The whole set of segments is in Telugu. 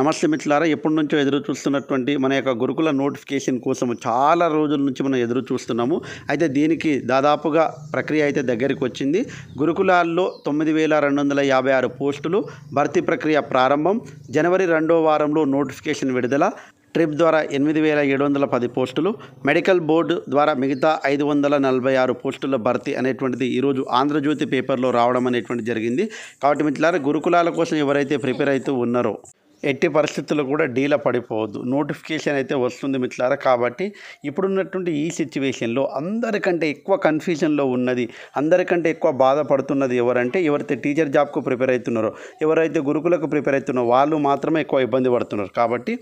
నమస్తే మిట్లారా ఎప్పటి నుంచో ఎదురు చూస్తున్నటువంటి మన యొక్క గురుకుల నోటిఫికేషన్ కోసం చాలా రోజుల నుంచి మనం ఎదురు చూస్తున్నాము అయితే దీనికి దాదాపుగా ప్రక్రియ అయితే దగ్గరికి వచ్చింది గురుకులాల్లో తొమ్మిది వేల రెండు వందల యాభై ఆరు పోస్టులు భర్తీ ప్రక్రియ ప్రారంభం జనవరి రెండో వారంలో నోటిఫికేషన్ విడుదల ట్రిప్ ద్వారా ఎనిమిది వేల ఏడు వందల పది పోస్టులు మెడికల్ బోర్డు ద్వారా మిగతా ఐదు వందల నలభై ఆరు పోస్టుల భర్తీ అనేటువంటిది ఈరోజు ఆంధ్రజ్యోతి పేపర్లో రావడం అనేటువంటి జరిగింది కాబట్టి మిట్లారా గురుకులాల కోసం ఎవరైతే ప్రిపేర్ అవుతూ ఉన్నారో ఎట్టి పరిస్థితుల్లో కూడా డీల పడిపోవద్దు నోటిఫికేషన్ అయితే వస్తుంది మిట్లారా కాబట్టి ఇప్పుడున్నటువంటి ఈ సిచ్యువేషన్లో అందరికంటే ఎక్కువ కన్ఫ్యూజన్లో ఉన్నది అందరికంటే ఎక్కువ బాధపడుతున్నది ఎవరంటే ఎవరైతే టీచర్ జాబ్కు ప్రిపేర్ అవుతున్నారో ఎవరైతే గురుకులకు ప్రిపేర్ అవుతున్నారో వాళ్ళు మాత్రమే ఎక్కువ ఇబ్బంది పడుతున్నారు కాబట్టి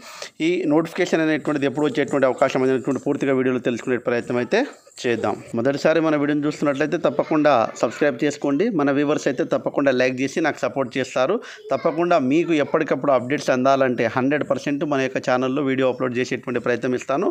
ఈ నోటిఫికేషన్ అనేటువంటిది ఎప్పుడు వచ్చేటువంటి అవకాశం అనేటువంటి పూర్తిగా వీడియోలో తెలుసుకునే ప్రయత్నం అయితే చేద్దాం మొదటిసారి మన వీడియోని చూస్తున్నట్లయితే తప్పకుండా సబ్స్క్రైబ్ చేసుకోండి మన వ్యూవర్స్ అయితే తప్పకుండా లైక్ చేసి నాకు సపోర్ట్ చేస్తారు తప్పకుండా మీకు ఎప్పటికప్పుడు అప్డేట్స్ అందాలంటే హండ్రెడ్ మన యొక్క ఛానల్లో వీడియో అప్లోడ్ చేసేటువంటి ప్రయత్నం ఇస్తాను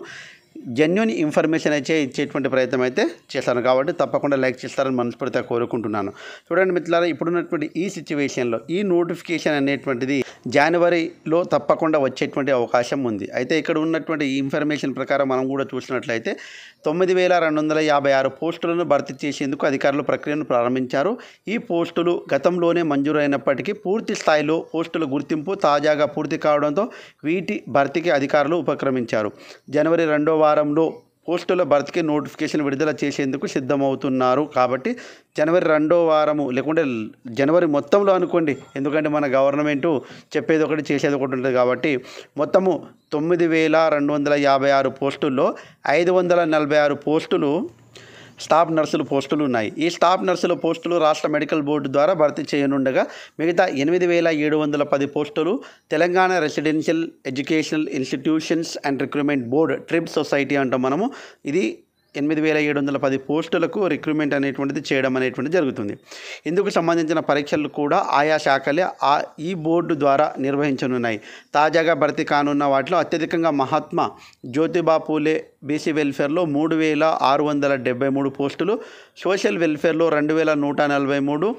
జెన్యున్ ఇన్ఫర్మేషన్ అయితే ఇచ్చేటువంటి ప్రయత్నం అయితే చేశాను కాబట్టి తప్పకుండా లైక్ చేస్తారని మనస్ఫూర్తిగా కోరుకుంటున్నాను చూడండి మిత్రులారా ఇప్పుడున్నటువంటి ఈ సిచ్యువేషన్లో ఈ నోటిఫికేషన్ అనేటువంటిది జనవరిలో తప్పకుండా వచ్చేటువంటి అవకాశం ఉంది అయితే ఇక్కడ ఉన్నటువంటి ఇన్ఫర్మేషన్ ప్రకారం మనం కూడా చూసినట్లయితే తొమ్మిది వేల రెండు వందల యాభై ఆరు పోస్టులను భర్తీ చేసేందుకు అధికారులు ప్రక్రియను ప్రారంభించారు ఈ పోస్టులు గతంలోనే మంజూరైనప్పటికీ పూర్తి స్థాయిలో పోస్టుల గుర్తింపు తాజాగా పూర్తి కావడంతో వీటి భర్తీకి అధికారులు ఉపక్రమించారు జనవరి రెండో వారంలో పోస్టుల భర్తీకి నోటిఫికేషన్ విడుదల చేసేందుకు సిద్ధమవుతున్నారు కాబట్టి జనవరి రెండో వారము లేకుంటే జనవరి మొత్తంలో అనుకోండి ఎందుకంటే మన గవర్నమెంటు చెప్పేది ఒకటి చేసేది ఒకటి ఉంటుంది కాబట్టి మొత్తము తొమ్మిది వేల రెండు వందల యాభై ఆరు పోస్టుల్లో ఐదు వందల నలభై ఆరు పోస్టులు స్టాఫ్ నర్సులు పోస్టులు ఉన్నాయి ఈ స్టాఫ్ నర్సుల పోస్టులు రాష్ట్ర మెడికల్ బోర్డు ద్వారా భర్తీ చేయనుండగా మిగతా ఎనిమిది వేల ఏడు వందల పది పోస్టులు Telangana residential educational institutions and recruitment board ట్రిప్ సొసైటీ అంటాం మనము ఇది ఎనిమిది వేల ఏడు వందల పది పోస్టులకు రిక్రూట్మెంట్ అనేటువంటిది చేయడం అనేటువంటిది జరుగుతుంది ఇందుకు సంబంధించిన పరీక్షలు కూడా ఆయా శాఖలే ఆ ఈ బోర్డు ద్వారా నిర్వహించనున్నాయి తాజాగా భర్తీ కానున్న వాటిలో అత్యధికంగా మహాత్మా జ్యోతిబా పూలే బీసీ వెల్ఫేర్లో మూడు వేల ఆరు వందల డెబ్బై మూడు పోస్టులు సోషల్ వెల్ఫేర్లో రెండు వేల నూట నలభై మూడు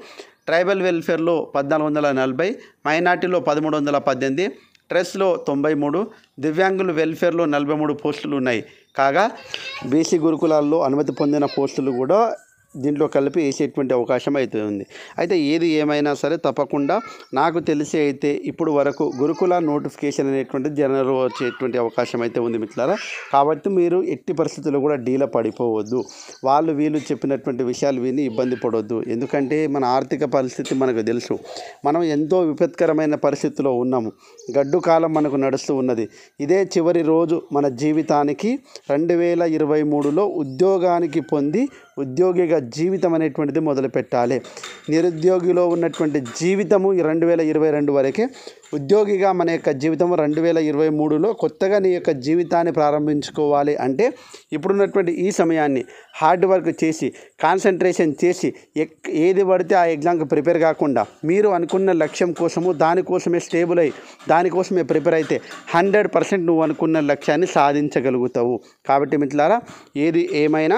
ట్రైబల్ వెల్ఫేర్లో పద్నాలుగు వందల నలభై మైనార్టీలో పదమూడు వందల పద్దెనిమిది ట్రెస్లో తొంభై మూడు దివ్యాంగుల వెల్ఫేర్లో నలభై మూడు పోస్టులు ఉన్నాయి కాగా బీసీ గురుకులాల్లో అనుమతి పొందిన పోస్టులు కూడా దీంట్లో కలిపి వేసేటువంటి అవకాశం అయితే ఉంది అయితే ఏది ఏమైనా సరే తప్పకుండా నాకు తెలిసి అయితే ఇప్పుడు వరకు గురుకుల నోటిఫికేషన్ అనేటువంటి జనరల్ వచ్చేటువంటి అవకాశం అయితే ఉంది మిత్రులారా కాబట్టి మీరు ఎట్టి పరిస్థితుల్లో కూడా డీల పడిపోవద్దు వాళ్ళు వీళ్ళు చెప్పినటువంటి విషయాలు విని ఇబ్బంది పడవద్దు ఎందుకంటే మన ఆర్థిక పరిస్థితి మనకు తెలుసు మనం ఎంతో విపత్కరమైన పరిస్థితిలో ఉన్నాము గడ్డు కాలం మనకు నడుస్తూ ఉన్నది ఇదే చివరి రోజు మన జీవితానికి రెండు వేల ఇరవై మూడులో ఉద్యోగానికి పొంది ఉద్యోగిగా జీవితం అనేటువంటిది మొదలుపెట్టాలి నిరుద్యోగిలో ఉన్నటువంటి జీవితము రెండు వేల ఇరవై రెండు వరకే ఉద్యోగిగా మన యొక్క జీవితం రెండు వేల ఇరవై మూడులో కొత్తగా నీ యొక్క జీవితాన్ని ప్రారంభించుకోవాలి అంటే ఇప్పుడున్నటువంటి ఈ సమయాన్ని హార్డ్ వర్క్ చేసి కాన్సన్ట్రేషన్ చేసి ఏది పడితే ఆ ఎగ్జామ్కి ప్రిపేర్ కాకుండా మీరు అనుకున్న లక్ష్యం కోసము దానికోసమే స్టేబుల్ అయ్యి దానికోసమే ప్రిపేర్ అయితే హండ్రెడ్ పర్సెంట్ నువ్వు అనుకున్న లక్ష్యాన్ని సాధించగలుగుతావు కాబట్టి మిత్రులారా ఏది ఏమైనా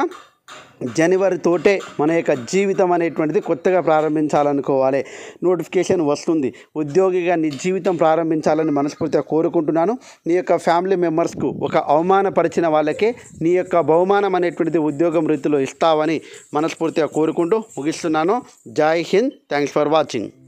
జనవరి తోటే మన యొక్క జీవితం అనేటువంటిది కొత్తగా ప్రారంభించాలనుకోవాలి నోటిఫికేషన్ వస్తుంది ఉద్యోగిగా నీ జీవితం ప్రారంభించాలని మనస్ఫూర్తిగా కోరుకుంటున్నాను నీ యొక్క ఫ్యామిలీ మెంబర్స్కు ఒక అవమానపరిచిన వాళ్ళకే నీ యొక్క బహుమానం అనేటువంటిది ఉద్యోగం రీతిలో ఇస్తావని మనస్ఫూర్తిగా కోరుకుంటూ ముగిస్తున్నాను జై హింద్ థ్యాంక్స్ ఫర్ వాచింగ్